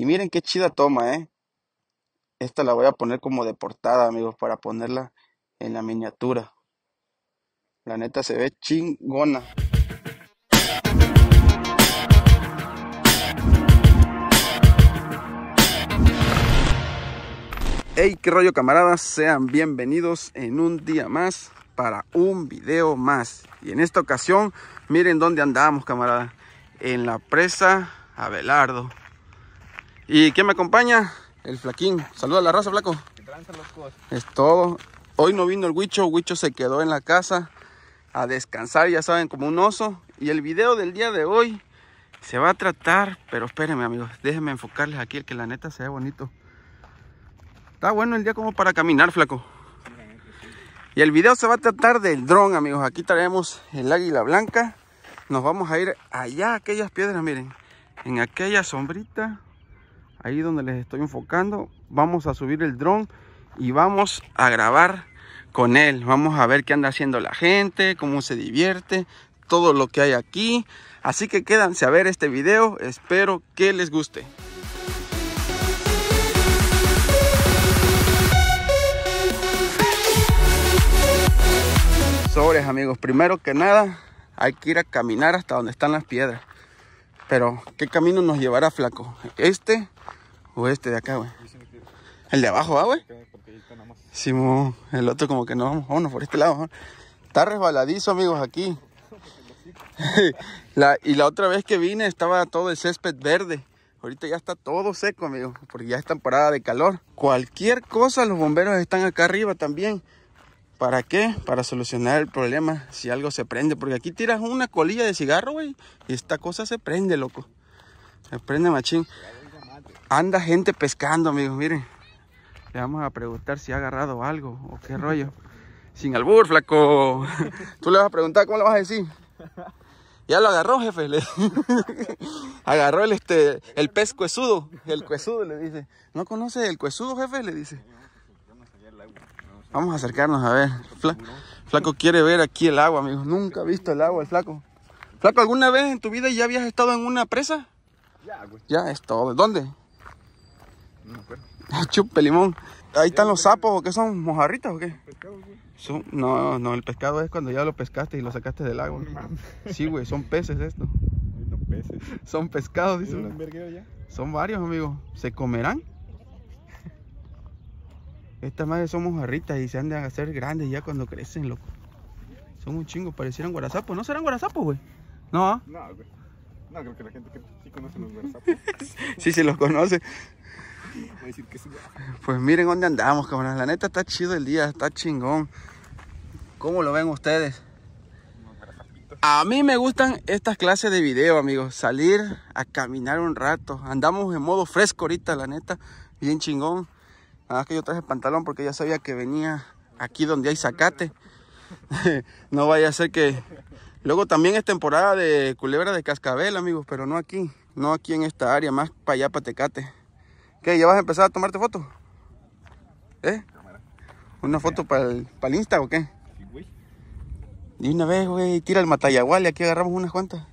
Y miren qué chida toma, ¿eh? Esta la voy a poner como de portada, amigos, para ponerla en la miniatura. La neta se ve chingona. Hey, qué rollo camaradas, sean bienvenidos en un día más para un video más. Y en esta ocasión, miren dónde andamos camaradas. En la presa Abelardo. ¿Y quién me acompaña? El flaquín. Saluda a la raza, flaco. Es todo. Hoy no vino el huicho, huicho se quedó en la casa a descansar, ya saben, como un oso. Y el video del día de hoy se va a tratar, pero espérenme amigos, déjenme enfocarles aquí, el que la neta se ve bonito. Está bueno el día como para caminar, flaco. Y el video se va a tratar del dron, amigos. Aquí traemos el águila blanca. Nos vamos a ir allá aquellas piedras, miren. En aquella sombrita ahí donde les estoy enfocando vamos a subir el dron y vamos a grabar con él vamos a ver qué anda haciendo la gente cómo se divierte todo lo que hay aquí así que quédanse a ver este video espero que les guste sobres amigos primero que nada hay que ir a caminar hasta donde están las piedras pero, ¿qué camino nos llevará, flaco? ¿Este o este de acá, güey? El de abajo, ¿ah, güey? Sí, el otro como que no, vamos, por este lado. Está resbaladizo, amigos, aquí. y la otra vez que vine estaba todo el césped verde. Ahorita ya está todo seco, amigos, porque ya es temporada de calor. Cualquier cosa, los bomberos están acá arriba también. ¿Para qué? Para solucionar el problema si algo se prende. Porque aquí tiras una colilla de cigarro, güey, y esta cosa se prende, loco. Se prende, machín. Anda gente pescando, amigos, miren. Le vamos a preguntar si ha agarrado algo o qué rollo. Sin albur, flaco. Tú le vas a preguntar, ¿cómo le vas a decir? Ya lo agarró, jefe. agarró el, este, el pez cuesudo. El cuesudo, le dice. ¿No conoce el cuesudo, jefe? Le dice. Vamos a acercarnos a ver. Flaco, quiere ver aquí el agua, amigo Nunca ha visto el agua el flaco. Flaco, ¿alguna vez en tu vida ya habías estado en una presa? Ya, güey. Ya es todo. ¿Dónde? No me acuerdo. Ah, chupe limón. Ahí están los sapos, ¿o qué son? ¿Mojarritas o qué? son... No, no, el pescado es cuando ya lo pescaste y lo sacaste del agua. sí, güey, son peces esto. Son peces. Son pescados, dice. Son varios, amigo ¿Se comerán? Estas madres son mojarritas y se andan a hacer grandes ya cuando crecen, loco. Son un chingo, parecieran guarazapos. ¿No serán guarazapos, güey? No. Ah? No, güey. No, creo que la gente que sí conoce los guarazapos. sí, se los conoce. Pues miren dónde andamos, cabrón. La neta está chido el día, está chingón. ¿Cómo lo ven ustedes? A mí me gustan estas clases de video, amigos. Salir a caminar un rato. Andamos en modo fresco ahorita, la neta. Bien chingón. Nada ah, más que yo traje pantalón porque ya sabía que venía aquí donde hay zacate. no vaya a ser que... Luego también es temporada de culebra de cascabel, amigos, pero no aquí. No aquí en esta área, más para allá, para Tecate. ¿Qué? ¿Ya vas a empezar a tomarte fotos? ¿Eh? ¿Una foto para el, para el Insta o qué? Y una vez, güey, tira el matayagual y aquí agarramos unas cuantas.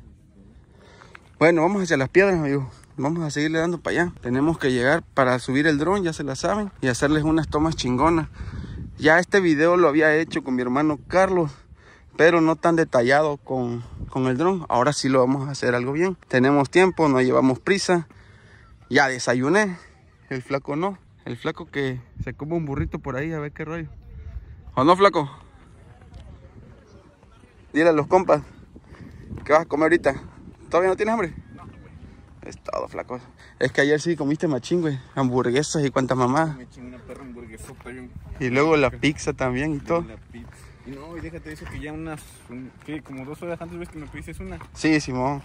Bueno, vamos hacia las piedras, amigos. Vamos a seguirle dando para allá. Tenemos que llegar para subir el dron, ya se la saben, y hacerles unas tomas chingonas. Ya este video lo había hecho con mi hermano Carlos, pero no tan detallado con, el dron. Ahora sí lo vamos a hacer algo bien. Tenemos tiempo, no llevamos prisa. Ya desayuné. El flaco no. El flaco que se come un burrito por ahí, a ver qué rollo. ¿O no, flaco? Dile a los compas. ¿Qué vas a comer ahorita? ¿Todavía no tienes hambre? Es todo, flaco. Es que ayer sí comiste machín, Hamburguesas y cuantas mamás Me una perra Y luego la pizza también y, todo. Y no, y déjate eso que ya unas, Como dos horas antes ves que me pediste una. Sí, Simón.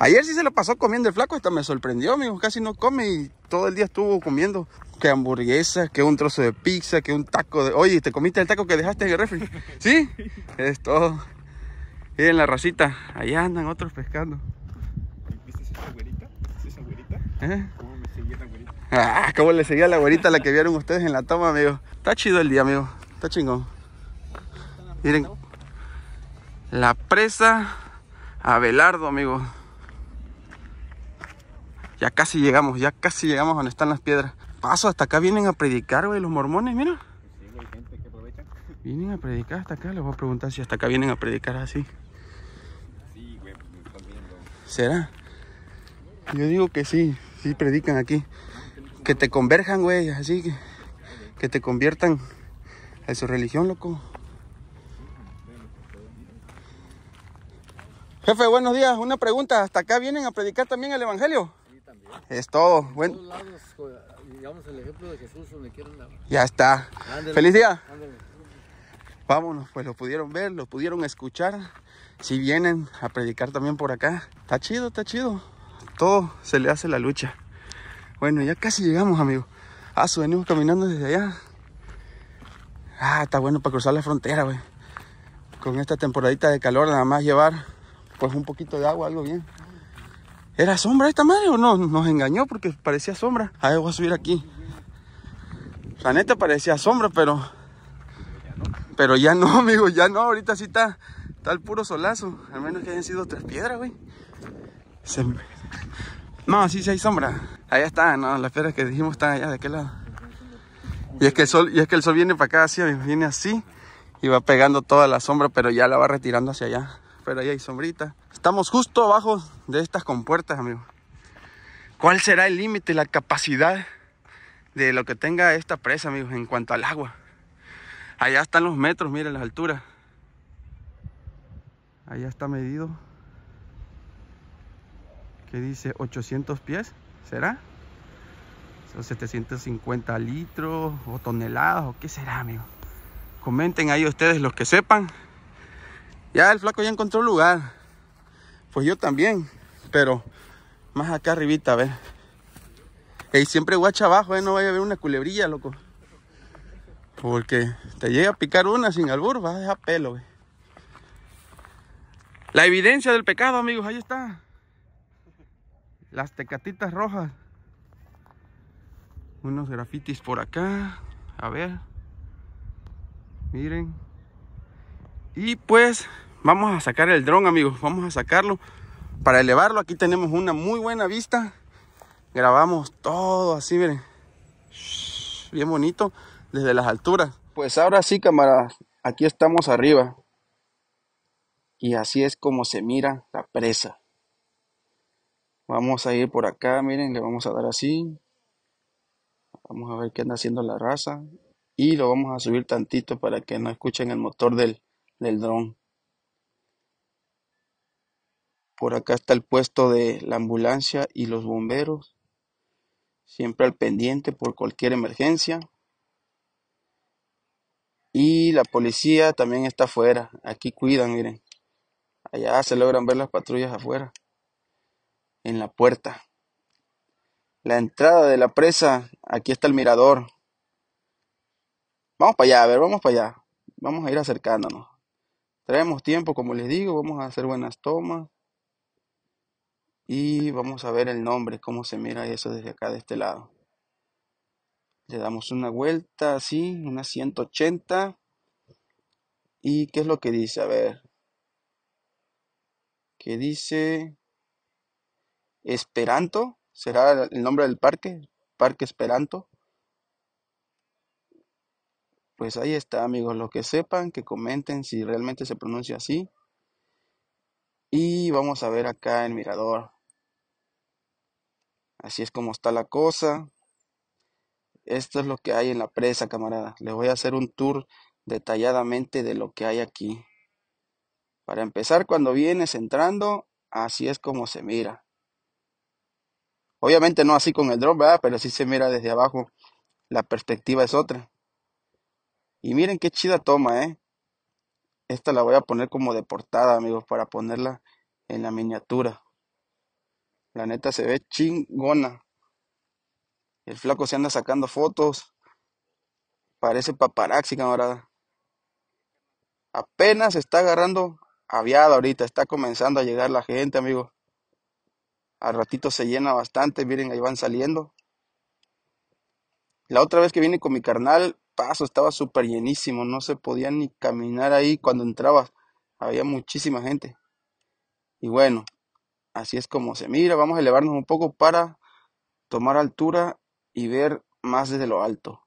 Ayer sí se lo pasó comiendo el flaco, hasta me sorprendió, amigo. Casi no come y todo el día estuvo comiendo. Que hamburguesas, que un trozo de pizza, que un taco de... Oye, ¿te comiste el taco que dejaste en el refri? ¿Sí? es todo. Miren la racita, allá andan otros pescando. ¿Viste ¿Eh? ¿Cómo me seguía la güerita? Ah, le seguía la güerita la que vieron ustedes en la toma, amigo? Está chido el día, amigo. Está chingón. Miren. La presa Abelardo, amigo. Ya casi llegamos, ya casi llegamos donde están las piedras. Paso, hasta acá vienen a predicar, güey, los mormones, mira. Sí, güey, gente que aprovecha. Vienen a predicar hasta acá, les voy a preguntar si hasta acá vienen a predicar así. Sí, güey, pues, me están ¿Será? Yo digo que sí, sí predican aquí. Que te converjan, güey, así que, que te conviertan a su religión, loco. Jefe, buenos días. Una pregunta, ¿hasta acá vienen a predicar también el Evangelio? Sí, también. Es todo. bueno. digamos el ejemplo de Jesús donde quieren. Ya está. Feliz día. Vámonos, pues lo pudieron ver, lo pudieron escuchar. Si vienen a predicar también por acá, está chido, está chido todo se le hace la lucha. Bueno, ya casi llegamos, amigo. Ah, venimos caminando desde allá. Ah, está bueno para cruzar la frontera, güey. Con esta temporadita de calor, nada más llevar pues un poquito de agua, algo bien. ¿Era sombra esta madre o no? Nos engañó porque parecía sombra. A ah, ver, voy a subir aquí. La neta parecía sombra, pero... Pero ya no, amigo, ya no. Ahorita sí está, está el puro solazo. Al menos que hayan sido tres piedras, güey. No, sí, sí hay sombra. Allá está, ¿no? Las piedras que dijimos están allá, ¿de qué lado? Y es que el sol, y es que el sol viene para acá así, viene así y va pegando toda la sombra, pero ya la va retirando hacia allá. Pero ahí hay sombrita. Estamos justo abajo de estas compuertas, amigos. ¿Cuál será el límite, la capacidad de lo que tenga esta presa, amigos, en cuanto al agua? Allá están los metros, miren las alturas. Allá está medido dice 800 pies, ¿será? Son 750 litros o toneladas o qué será, amigo. Comenten ahí ustedes los que sepan. Ya el flaco ya encontró lugar. Pues yo también, pero más acá arribita, a ver. Y siempre guacha abajo, eh, no vaya a haber una culebrilla, loco. Porque te llega a picar una sin albur, vas a dejar pelo, La evidencia del pecado, amigos, ahí está las tecatitas rojas. Unos grafitis por acá. A ver. Miren. Y pues vamos a sacar el dron, amigos. Vamos a sacarlo para elevarlo. Aquí tenemos una muy buena vista. Grabamos todo así, miren. bien bonito desde las alturas. Pues ahora sí, camaradas. Aquí estamos arriba. Y así es como se mira la presa. Vamos a ir por acá, miren, le vamos a dar así. Vamos a ver qué anda haciendo la raza. Y lo vamos a subir tantito para que no escuchen el motor del, del dron. Por acá está el puesto de la ambulancia y los bomberos. Siempre al pendiente por cualquier emergencia. Y la policía también está afuera. Aquí cuidan, miren. Allá se logran ver las patrullas afuera en la puerta. La entrada de la presa, aquí está el mirador. Vamos para allá, a ver, vamos para allá. Vamos a ir acercándonos. Traemos tiempo, como les digo, vamos a hacer buenas tomas. Y vamos a ver el nombre, cómo se mira eso desde acá de este lado. Le damos una vuelta así, una 180. ¿Y qué es lo que dice? A ver. ¿Qué dice? Esperanto, será el nombre del parque, Parque Esperanto. Pues ahí está, amigos, lo que sepan, que comenten si realmente se pronuncia así. Y vamos a ver acá el mirador. Así es como está la cosa. Esto es lo que hay en la presa, camarada. Les voy a hacer un tour detalladamente de lo que hay aquí. Para empezar, cuando vienes entrando, así es como se mira. Obviamente no así con el drone, ¿verdad? Pero si se mira desde abajo. La perspectiva es otra. Y miren qué chida toma, ¿eh? Esta la voy a poner como de portada, amigos, para ponerla en la miniatura. La neta se ve chingona. El flaco se anda sacando fotos. Parece paparazzi, camarada. Apenas está agarrando aviada ahorita. Está comenzando a llegar la gente, amigos. Al ratito se llena bastante, miren, ahí van saliendo. La otra vez que vine con mi carnal, paso, estaba súper llenísimo, no se podía ni caminar ahí cuando entraba, había muchísima gente. Y bueno, así es como se mira, vamos a elevarnos un poco para tomar altura y ver más desde lo alto.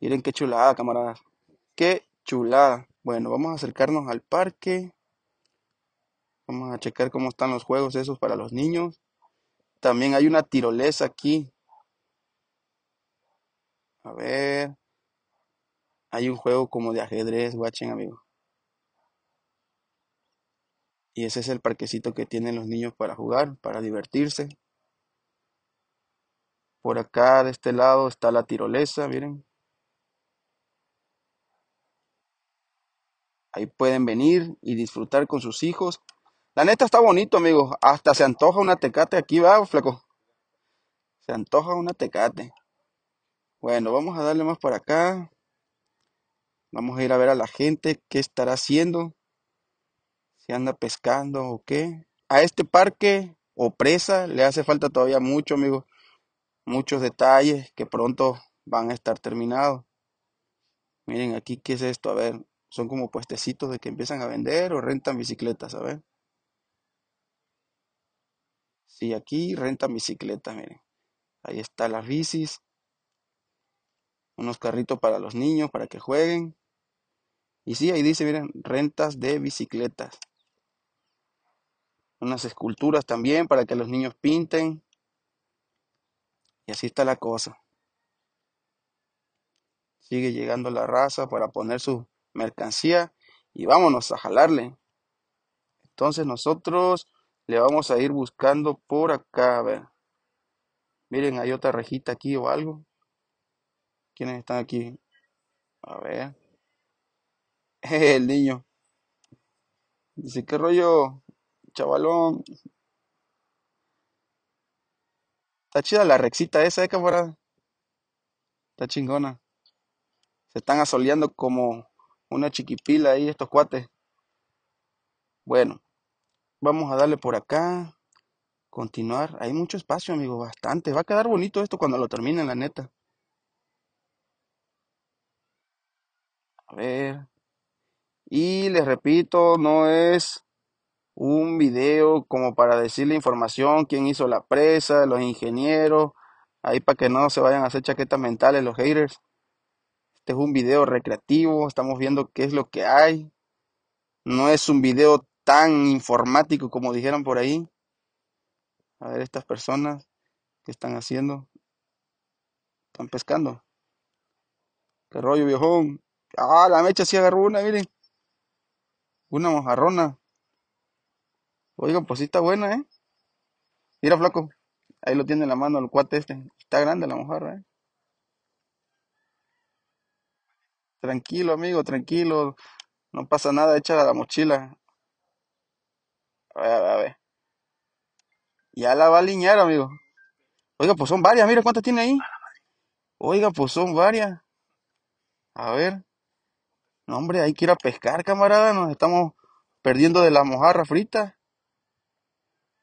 Miren qué chulada, camaradas. Qué chulada. Bueno, vamos a acercarnos al parque. Vamos a checar cómo están los juegos esos para los niños. También hay una tirolesa aquí. A ver. Hay un juego como de ajedrez, guachen, amigo. Y ese es el parquecito que tienen los niños para jugar, para divertirse. Por acá, de este lado, está la tirolesa, miren. Ahí pueden venir y disfrutar con sus hijos la neta está bonito, amigos. Hasta se antoja una tecate aquí, va, flaco. Se antoja una tecate. Bueno, vamos a darle más para acá. Vamos a ir a ver a la gente qué estará haciendo. Si anda pescando o qué. A este parque o presa le hace falta todavía mucho, amigos. Muchos detalles que pronto van a estar terminados. Miren aquí qué es esto, a ver. Son como puestecitos de que empiezan a vender o rentan bicicletas, a ver y aquí renta bicicletas, miren. Ahí está las bicis. Unos carritos para los niños, para que jueguen. Y sí, ahí dice, miren, rentas de bicicletas. Unas esculturas también para que los niños pinten. Y así está la cosa. Sigue llegando la raza para poner su mercancía y vámonos a jalarle. Entonces nosotros le vamos a ir buscando por acá, a ver. Miren, hay otra rejita aquí o algo. ¿Quiénes están aquí? A ver. El niño. Dice, que rollo, chavalón? Está chida la rexita esa, ¿eh, camarada? Está chingona. Se están asoleando como una chiquipila ahí estos cuates. Bueno, Vamos a darle por acá. Continuar. Hay mucho espacio, amigo. Bastante. Va a quedar bonito esto cuando lo termine la neta. A ver. Y les repito, no es un video como para decirle información, quién hizo la presa, los ingenieros, ahí para que no se vayan a hacer chaquetas mentales los haters. Este es un video recreativo, estamos viendo qué es lo que hay. No es un video tan informático como dijeron por ahí. A ver estas personas que están haciendo. Están pescando. Qué rollo, viejón. Ah, la mecha sí agarró una, miren. Una mojarrona. Oigan, pues sí está buena, ¿eh? Mira, flaco. Ahí lo tiene en la mano el cuate este. Está grande la mojarra, ¿eh? Tranquilo, amigo, tranquilo. No pasa nada, echa a la mochila. A ver, a ver. Ya la va a alinear, amigo. Oiga, pues son varias, mira cuántas tiene ahí. Oiga, pues son varias. A ver. No, hombre, hay que ir a pescar, camarada. Nos estamos perdiendo de la mojarra frita.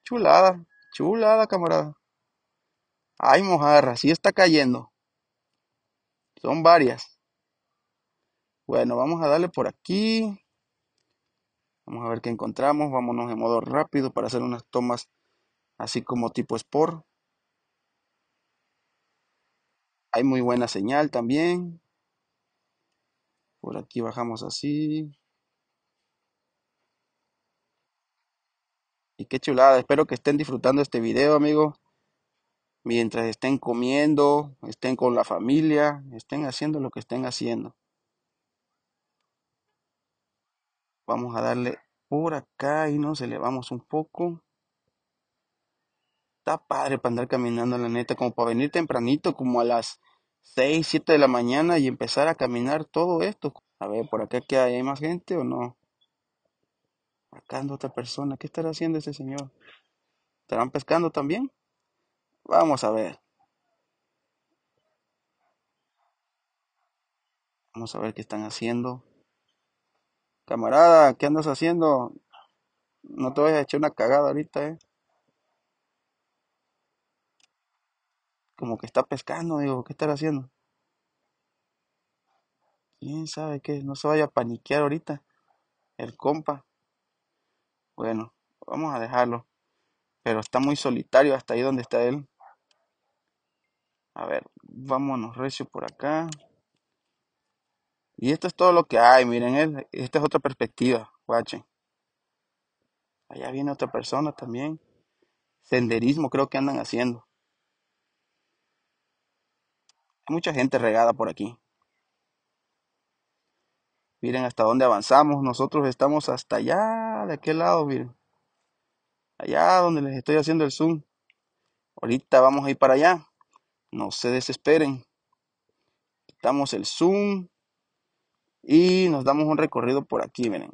Chulada, chulada, camarada. Ay, mojarra, sí está cayendo. Son varias. Bueno, vamos a darle por aquí. Vamos a ver qué encontramos. Vámonos en modo rápido para hacer unas tomas así como tipo Sport. Hay muy buena señal también. Por aquí bajamos así. Y qué chulada. Espero que estén disfrutando este video, amigo Mientras estén comiendo, estén con la familia, estén haciendo lo que estén haciendo. vamos a darle por acá y nos elevamos un poco está padre para andar caminando la neta como para venir tempranito como a las 6 7 de la mañana y empezar a caminar todo esto a ver por acá que hay más gente o no acá anda otra persona qué estará haciendo ese señor estarán pescando también vamos a ver Vamos a ver qué están haciendo. Camarada, ¿qué andas haciendo? No te vayas a echar una cagada ahorita, ¿eh? Como que está pescando, digo, ¿qué estará haciendo? ¿Quién sabe qué? No se vaya a paniquear ahorita. El compa. Bueno, vamos a dejarlo. Pero está muy solitario hasta ahí donde está él. A ver, vámonos recio por acá. Y esto es todo lo que hay, miren, esta es otra perspectiva, guachen. Allá viene otra persona también. Senderismo creo que andan haciendo. Hay mucha gente regada por aquí. Miren hasta dónde avanzamos. Nosotros estamos hasta allá, de aquel lado, miren. Allá donde les estoy haciendo el zoom. Ahorita vamos a ir para allá. No se desesperen. estamos el zoom. Y nos damos un recorrido por aquí, miren.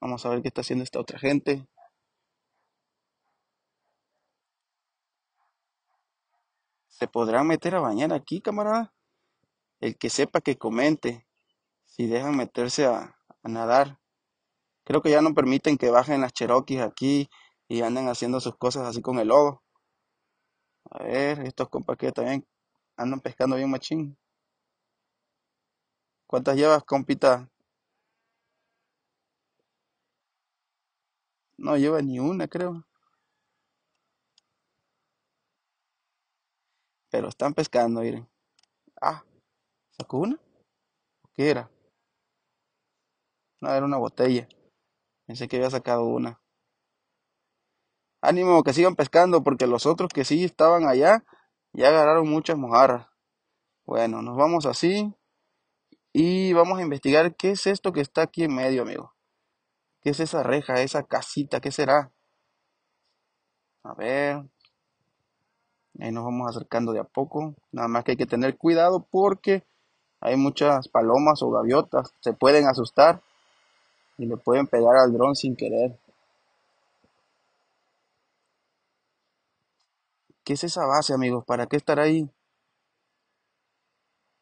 Vamos a ver qué está haciendo esta otra gente. ¿Se podrán meter a bañar aquí, camarada? El que sepa que comente si dejan meterse a, nadar. Creo que ya no permiten que bajen las Cherokees aquí y anden haciendo sus cosas así con el lodo. A ver, estos compas también andan pescando bien machín. ¿Cuántas llevas, compita? No lleva ni una, creo. Pero están pescando, miren. Ah, ¿sacó una? ¿Qué era? No, era una botella. Pensé que había sacado una. Ánimo que sigan pescando porque los otros que sí estaban allá ya agarraron muchas mojarras. Bueno, nos vamos así. Y vamos a investigar qué es esto que está aquí en medio, amigo. ¿Qué es esa reja, esa casita? ¿Qué será? A ver. Ahí nos vamos acercando de a poco. Nada más que hay que tener cuidado porque hay muchas palomas o gaviotas. Se pueden asustar y le pueden pegar al dron sin querer. ¿Qué es esa base, amigos? ¿Para qué estar ahí?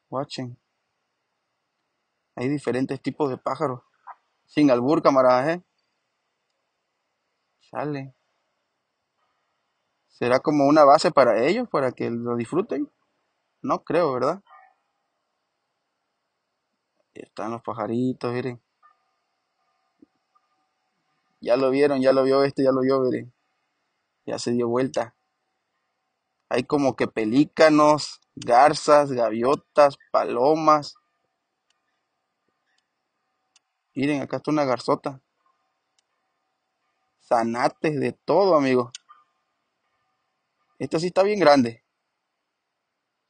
Watchen. Hay diferentes tipos de pájaros. Sin albur, camaradas, ¿eh? ¿Será como una base para ellos, para que lo disfruten? No creo, ¿verdad? Ahí están los pajaritos, miren. Ya lo vieron, ya lo vio este, ya lo vio, miren. Ya se dio vuelta. Hay como que pelícanos, garzas, gaviotas, palomas Miren, acá está una garzota. Zanates de todo, amigo Esta sí está bien grande.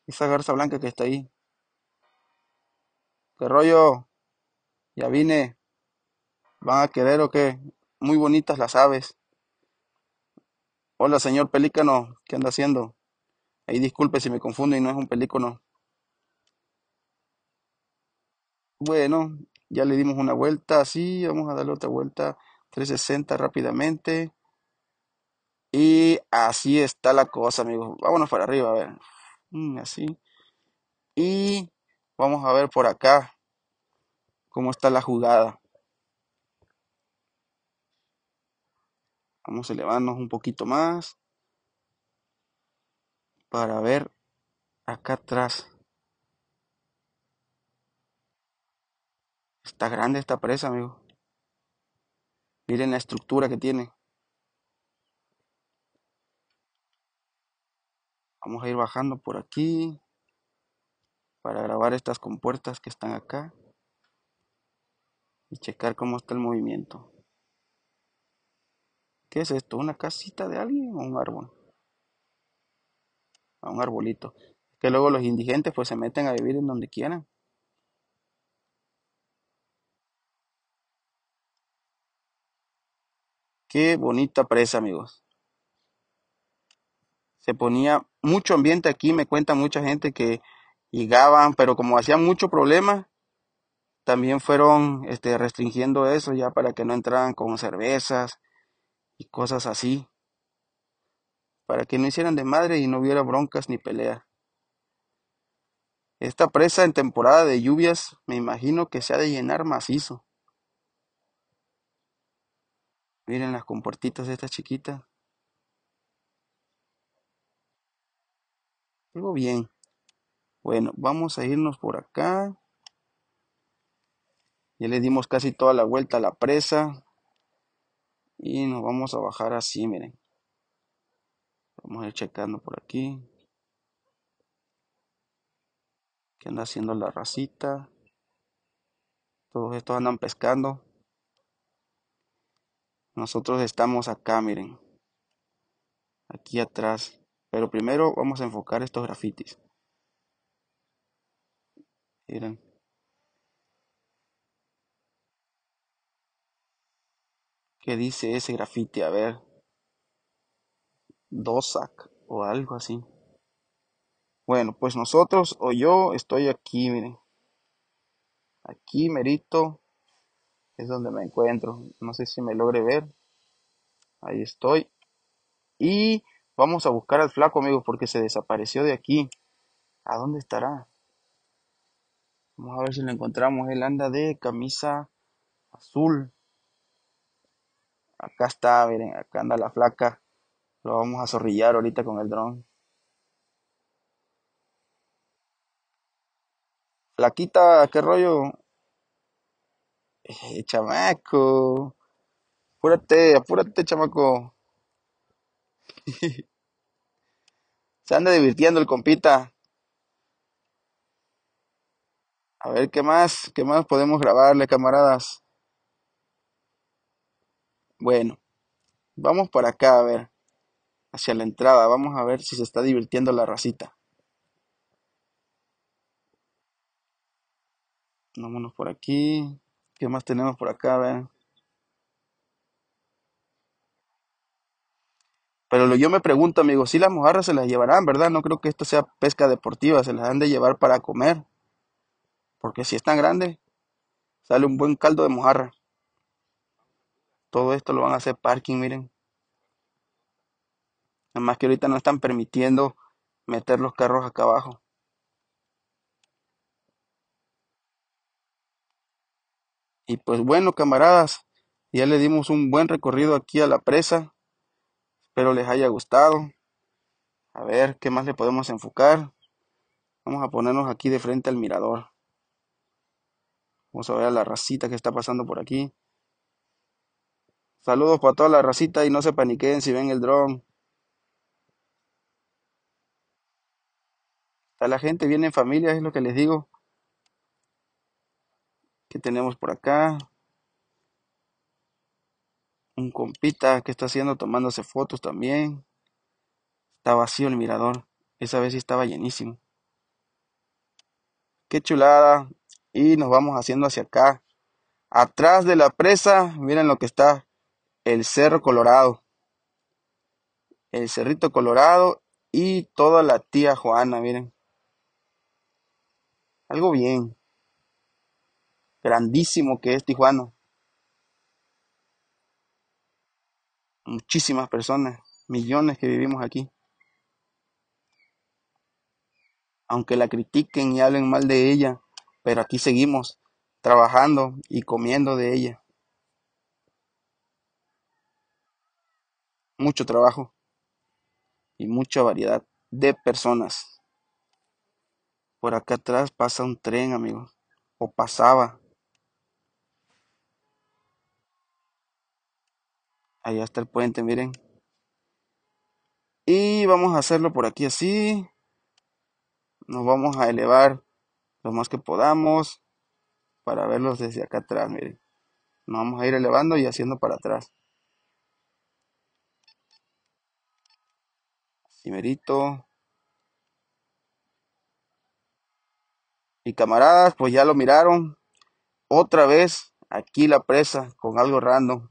Esa garza blanca que está ahí. ¿Qué rollo? Ya vine. ¿Van a querer o qué? Muy bonitas las aves. Hola, señor pelícano. ¿Qué anda haciendo? Ahí disculpe si me confundo y no es un pelícano. Bueno, ya le dimos una vuelta así, vamos a darle otra vuelta 360 rápidamente. Y así está la cosa, amigos. Vámonos para arriba, a ver. Mm, así. Y vamos a ver por acá cómo está la jugada. Vamos a elevarnos un poquito más para ver acá atrás. Está grande esta presa, amigo. Miren la estructura que tiene. Vamos a ir bajando por aquí para grabar estas compuertas que están acá y checar cómo está el movimiento. ¿Qué es esto? ¿Una casita de alguien o un árbol? A ah, un arbolito. Que luego los indigentes pues se meten a vivir en donde quieran. Qué bonita presa, amigos. Se ponía mucho ambiente aquí, me cuenta mucha gente que llegaban, pero como hacían mucho problema, también fueron este, restringiendo eso ya para que no entraran con cervezas y cosas así. Para que no hicieran de madre y no hubiera broncas ni pelea. Esta presa en temporada de lluvias me imagino que se ha de llenar macizo. Miren las comportitas de esta chiquita. Algo bien. Bueno, vamos a irnos por acá. Ya le dimos casi toda la vuelta a la presa. Y nos vamos a bajar así, miren. Vamos a ir checando por aquí. ¿Qué anda haciendo la racita? Todos estos andan pescando. Nosotros estamos acá, miren. Aquí atrás. Pero primero vamos a enfocar estos grafitis. Miren. ¿Qué dice ese grafiti? A ver. Dosac o algo así. Bueno, pues nosotros o yo estoy aquí, miren. Aquí merito es donde me encuentro. No sé si me logre ver. Ahí estoy. Y vamos a buscar al flaco, amigos, porque se desapareció de aquí. ¿A dónde estará? Vamos a ver si lo encontramos. Él anda de camisa azul. Acá está, miren, acá anda la flaca. Lo vamos a zorrillar ahorita con el dron. Flaquita, ¿qué rollo? Eh, chamaco. Apúrate, apúrate, chamaco. Se anda divirtiendo el compita. A ver, ¿qué más? ¿Qué más podemos grabarle, camaradas? Bueno, vamos por acá, a ver. Hacia la entrada, vamos a ver si se está divirtiendo la racita. Vámonos por aquí. ¿Qué más tenemos por acá? Pero yo me pregunto, amigos, si las mojarras se las llevarán, ¿verdad? No creo que esto sea pesca deportiva, se las han de llevar para comer. Porque si es tan grande, sale un buen caldo de mojarra. Todo esto lo van a hacer parking, miren. Nada más que ahorita no están permitiendo meter los carros acá abajo. Y pues bueno, camaradas, ya le dimos un buen recorrido aquí a la presa. Espero les haya gustado. A ver, ¿qué más le podemos enfocar? Vamos a ponernos aquí de frente al mirador. Vamos a ver a la racita que está pasando por aquí. Saludos para toda la racita y no se paniquen si ven el dron. A la gente viene en familia, es lo que les digo que tenemos por acá. Un compita que está haciendo tomándose fotos también. Está vacío el mirador. Esa vez sí estaba llenísimo. Qué chulada. Y nos vamos haciendo hacia acá. Atrás de la presa, miren lo que está. El Cerro Colorado. El Cerrito Colorado y toda la tía Juana, miren. Algo bien grandísimo que es Tijuana. Muchísimas personas, millones que vivimos aquí. Aunque la critiquen y hablen mal de ella, pero aquí seguimos trabajando y comiendo de ella. Mucho trabajo y mucha variedad de personas. Por acá atrás pasa un tren, amigo O pasaba. Allá está el puente, miren. Y vamos a hacerlo por aquí así. Nos vamos a elevar lo más que podamos para verlos desde acá atrás, miren. Nos vamos a ir elevando y haciendo para atrás. Cimerito. Y camaradas, pues ya lo miraron. Otra vez aquí la presa con algo random.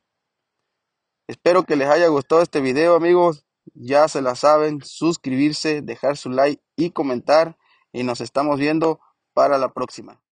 Espero que les haya gustado este video amigos. Ya se la saben, suscribirse, dejar su like y comentar. Y nos estamos viendo para la próxima.